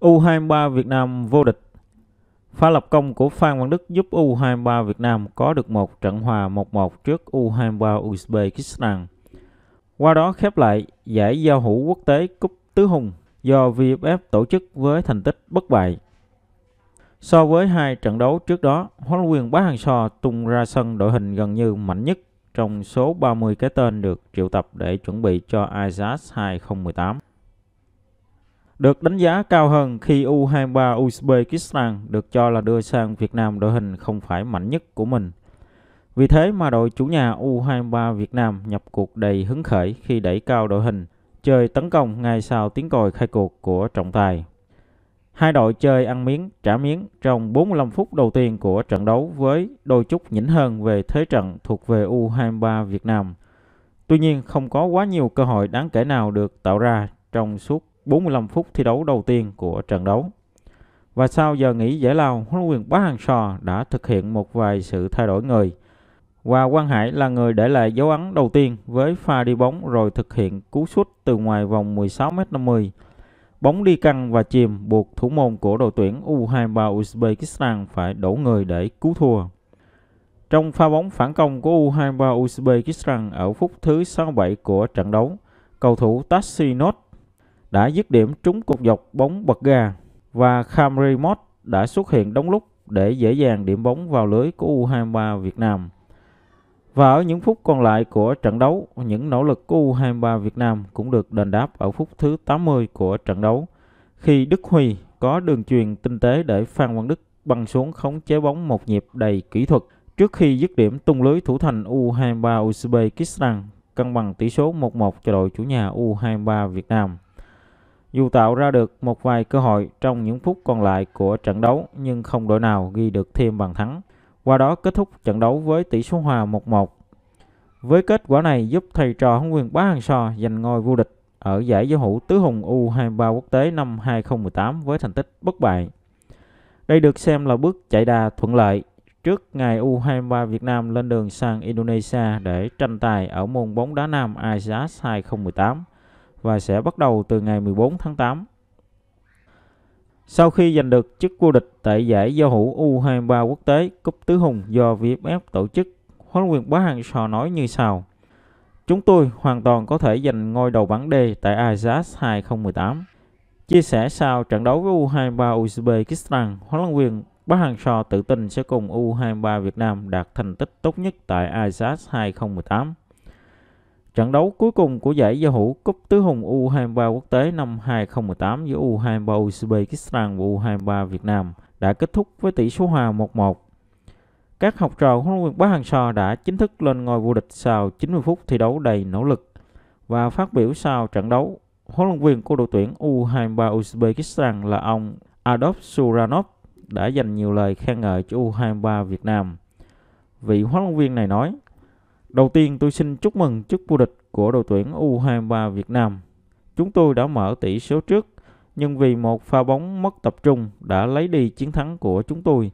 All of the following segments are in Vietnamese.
U23 Việt Nam vô địch. Pha lập công của Phan Văn Đức giúp U23 Việt Nam có được một trận hòa 1-1 trước U23 Uzbekistan. Qua đó khép lại giải giao hữu quốc tế Cúp Tứ Hùng do VFF tổ chức với thành tích bất bại. So với hai trận đấu trước đó, huấn luyện Bá Hằng So tung ra sân đội hình gần như mạnh nhất trong số 30 cái tên được triệu tập để chuẩn bị cho ISAS 2018 được đánh giá cao hơn khi U23 Uzbekistan được cho là đưa sang Việt Nam đội hình không phải mạnh nhất của mình. Vì thế mà đội chủ nhà U23 Việt Nam nhập cuộc đầy hứng khởi khi đẩy cao đội hình, chơi tấn công ngay sau tiếng còi khai cuộc của trọng tài. Hai đội chơi ăn miếng, trả miếng trong 45 phút đầu tiên của trận đấu với đôi chút nhỉnh hơn về thế trận thuộc về U23 Việt Nam. Tuy nhiên không có quá nhiều cơ hội đáng kể nào được tạo ra trong suốt 45 phút thi đấu đầu tiên của trận đấu. Và sau giờ nghỉ giải lao, huấn luyện Park Hang-seo đã thực hiện một vài sự thay đổi người. Và Quang Hải là người để lại dấu ấn đầu tiên với pha đi bóng rồi thực hiện cú sút từ ngoài vòng 16m50. Bóng đi căng và chìm buộc thủ môn của đội tuyển U23 Uzbekistan phải đổ người để cứu thua. Trong pha bóng phản công của U23 Uzbekistan ở phút thứ 67 của trận đấu, cầu thủ Tassinot đã dứt điểm trúng cột dọc bóng bật gà và Camry Mott đã xuất hiện đúng lúc để dễ dàng điểm bóng vào lưới của U23 Việt Nam. Và ở những phút còn lại của trận đấu, những nỗ lực của U23 Việt Nam cũng được đền đáp ở phút thứ 80 của trận đấu, khi Đức Huy có đường truyền tinh tế để Phan Văn Đức băng xuống khống chế bóng một nhịp đầy kỹ thuật trước khi dứt điểm tung lưới thủ thành U23 Uzbekistan cân bằng tỷ số 1-1 cho đội chủ nhà U23 Việt Nam. Dù tạo ra được một vài cơ hội trong những phút còn lại của trận đấu nhưng không đội nào ghi được thêm bàn thắng, qua đó kết thúc trận đấu với tỷ số hòa 1-1. Với kết quả này giúp thầy trò huấn luyện Bá Hằng So giành ngôi vô địch ở giải giao hữu tứ hùng U23 quốc tế năm 2018 với thành tích bất bại. Đây được xem là bước chạy đà thuận lợi trước ngày U23 Việt Nam lên đường sang Indonesia để tranh tài ở môn bóng đá nam ASEAN 2018 và sẽ bắt đầu từ ngày 14 tháng 8. Sau khi giành được chức vô địch tại giải giao hữu U23 quốc tế Cúp Tứ Hùng do VFF tổ chức, huấn luyện Bá Hằng Sò nói như sau. Chúng tôi hoàn toàn có thể giành ngôi đầu bảng D tại Ajax 2018. Chia sẻ sau trận đấu với U23 Uzbekistan, huấn luyện viên Bá Hằng Sò tự tin sẽ cùng U23 Việt Nam đạt thành tích tốt nhất tại Ajax 2018. Trận đấu cuối cùng của giải giao hữu Cúp Tứ Hùng U23 quốc tế năm 2018 giữa U23 Uzbekistan và U23 Việt Nam đã kết thúc với tỷ số hòa 1-1. Các học trò huấn luyện viên Park Hang-seo đã chính thức lên ngôi vô địch sau 90 phút thi đấu đầy nỗ lực và phát biểu sau trận đấu. Huấn luyện viên của đội tuyển U23 Uzbekistan là ông Adolf Suranov đã dành nhiều lời khen ngợi cho U23 Việt Nam. Vị huấn luyện viên này nói, Đầu tiên tôi xin chúc mừng chức vô địch của đội tuyển U23 Việt Nam. Chúng tôi đã mở tỷ số trước, nhưng vì một pha bóng mất tập trung đã lấy đi chiến thắng của chúng tôi.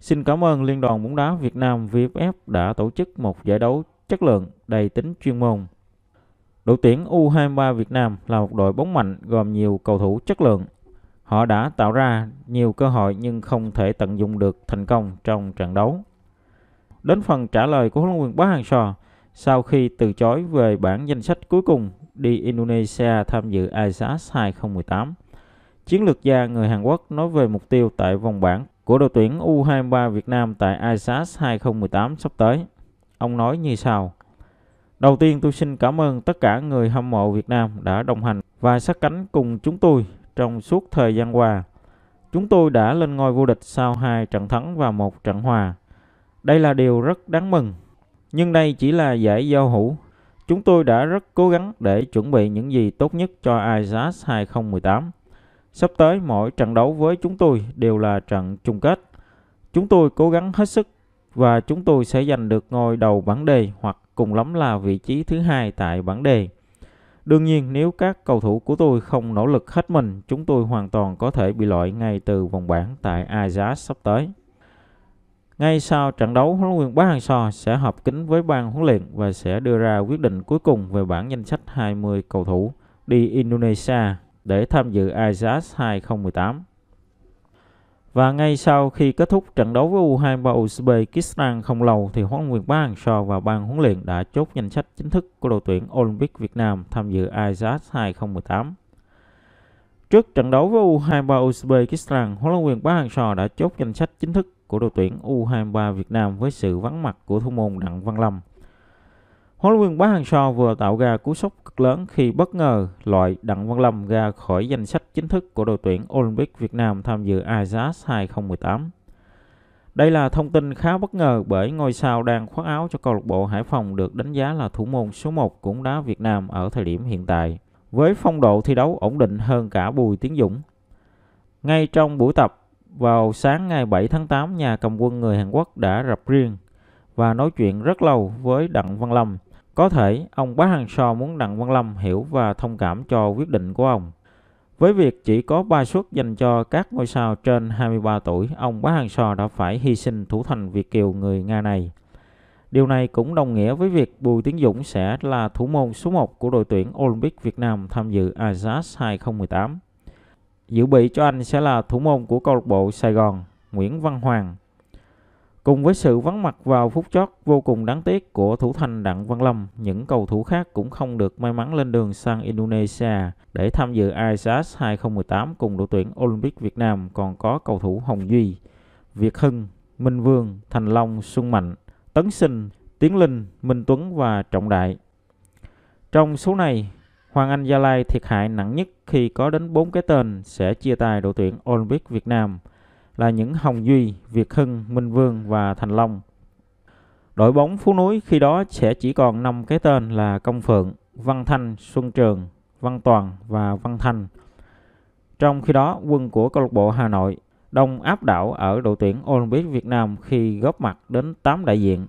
Xin cảm ơn Liên đoàn bóng đá Việt Nam VFF đã tổ chức một giải đấu chất lượng đầy tính chuyên môn. Đội tuyển U23 Việt Nam là một đội bóng mạnh gồm nhiều cầu thủ chất lượng. Họ đã tạo ra nhiều cơ hội nhưng không thể tận dụng được thành công trong trận đấu. Đến phần trả lời của huấn luyện viên Park Hang-seo sau khi từ chối về bản danh sách cuối cùng đi Indonesia tham dự ASEAN 2018. Chiến lược gia người Hàn Quốc nói về mục tiêu tại vòng bảng của đội tuyển U23 Việt Nam tại ASEAN 2018 sắp tới. Ông nói như sau: Đầu tiên tôi xin cảm ơn tất cả người hâm mộ Việt Nam đã đồng hành và sát cánh cùng chúng tôi trong suốt thời gian qua. Chúng tôi đã lên ngôi vô địch sau hai trận thắng và một trận hòa. Đây là điều rất đáng mừng, nhưng đây chỉ là giải giao hữu. Chúng tôi đã rất cố gắng để chuẩn bị những gì tốt nhất cho Ajax 2018. Sắp tới mỗi trận đấu với chúng tôi đều là trận chung kết. Chúng tôi cố gắng hết sức và chúng tôi sẽ giành được ngôi đầu bảng đề hoặc cùng lắm là vị trí thứ hai tại bảng đề. Đương nhiên nếu các cầu thủ của tôi không nỗ lực hết mình, chúng tôi hoàn toàn có thể bị loại ngay từ vòng bảng tại Ajax sắp tới. Ngay sau trận đấu, huấn luyện Park Hang-seo sẽ họp kín với ban huấn luyện và sẽ đưa ra quyết định cuối cùng về bảng danh sách 20 cầu thủ đi Indonesia để tham dự Ajax 2018. Và ngay sau khi kết thúc trận đấu với U23 Uzbekistan không lâu thì huấn luyện Park Hang-seo và ban huấn luyện đã chốt danh sách chính thức của đội tuyển Olympic Việt Nam tham dự Ajax 2018. Trước trận đấu với U23 Uzbekistan, huấn luyện viên Park Hang-seo đã chốt danh sách chính thức của đội tuyển U23 Việt Nam với sự vắng mặt của thủ môn Đặng Văn Lâm. Huấn luyện viên hàng so vừa tạo ra cú sốc cực lớn khi bất ngờ loại Đặng Văn Lâm ra khỏi danh sách chính thức của đội tuyển Olympic Việt Nam tham dự ASEAN 2018. Đây là thông tin khá bất ngờ bởi ngôi sao đang khoác áo cho câu lạc bộ Hải Phòng được đánh giá là thủ môn số 1 cũng đá Việt Nam ở thời điểm hiện tại, với phong độ thi đấu ổn định hơn cả Bùi Tiến Dũng. Ngay trong buổi tập, vào sáng ngày 7 tháng 8, nhà cầm quân người Hàn Quốc đã rập riêng và nói chuyện rất lâu với Đặng Văn Lâm. Có thể ông Bá Hằng So muốn Đặng Văn Lâm hiểu và thông cảm cho quyết định của ông. Với việc chỉ có 3 suất dành cho các ngôi sao trên 23 tuổi, ông Bá Hằng So đã phải hy sinh thủ thành Việt Kiều người Nga này. Điều này cũng đồng nghĩa với việc Bùi Tiến Dũng sẽ là thủ môn số 1 của đội tuyển Olympic Việt Nam tham dự ASEAN 2018. Dự bị cho anh sẽ là thủ môn của câu lạc bộ Sài Gòn, Nguyễn Văn Hoàng. Cùng với sự vắng mặt vào phút chót vô cùng đáng tiếc của thủ thành Đặng Văn Lâm, những cầu thủ khác cũng không được may mắn lên đường sang Indonesia để tham dự ISAS 2018 cùng đội tuyển Olympic Việt Nam còn có cầu thủ Hồng Duy, Việt Hưng, Minh Vương, Thành Long, Xuân Mạnh, Tấn Sinh, Tiến Linh, Minh Tuấn và Trọng Đại. Trong số này, Hoàng Anh Gia Lai thiệt hại nặng nhất khi có đến 4 cái tên sẽ chia tay đội tuyển Olympic Việt Nam là những Hồng Duy, Việt Hưng, Minh Vương và Thành Long. Đội bóng Phú Núi khi đó sẽ chỉ còn 5 cái tên là Công Phượng, Văn Thanh, Xuân Trường, Văn Toàn và Văn Thanh. Trong khi đó, quân của câu lạc bộ Hà Nội đông áp đảo ở đội tuyển Olympic Việt Nam khi góp mặt đến 8 đại diện,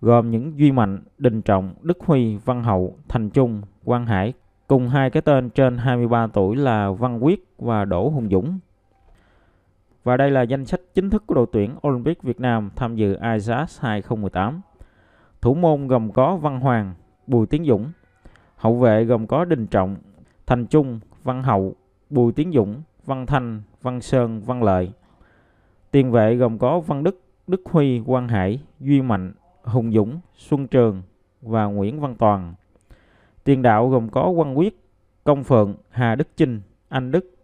gồm những Duy Mạnh, Đình Trọng, Đức Huy, Văn Hậu, Thành Trung, Quang Hải, cùng hai cái tên trên 23 tuổi là Văn Quyết và Đỗ Hùng Dũng. Và đây là danh sách chính thức của đội tuyển Olympic Việt Nam tham dự ISAS 2018. Thủ môn gồm có Văn Hoàng, Bùi Tiến Dũng. Hậu vệ gồm có Đình Trọng, Thành Trung, Văn Hậu, Bùi Tiến Dũng, Văn Thanh, Văn Sơn, Văn Lợi. Tiền vệ gồm có Văn Đức, Đức Huy, Quang Hải, Duy Mạnh, Hùng Dũng, Xuân Trường và Nguyễn Văn Toàn. Tiền đạo gồm có Quang Quyết, Công Phượng, Hà Đức Chinh, Anh Đức,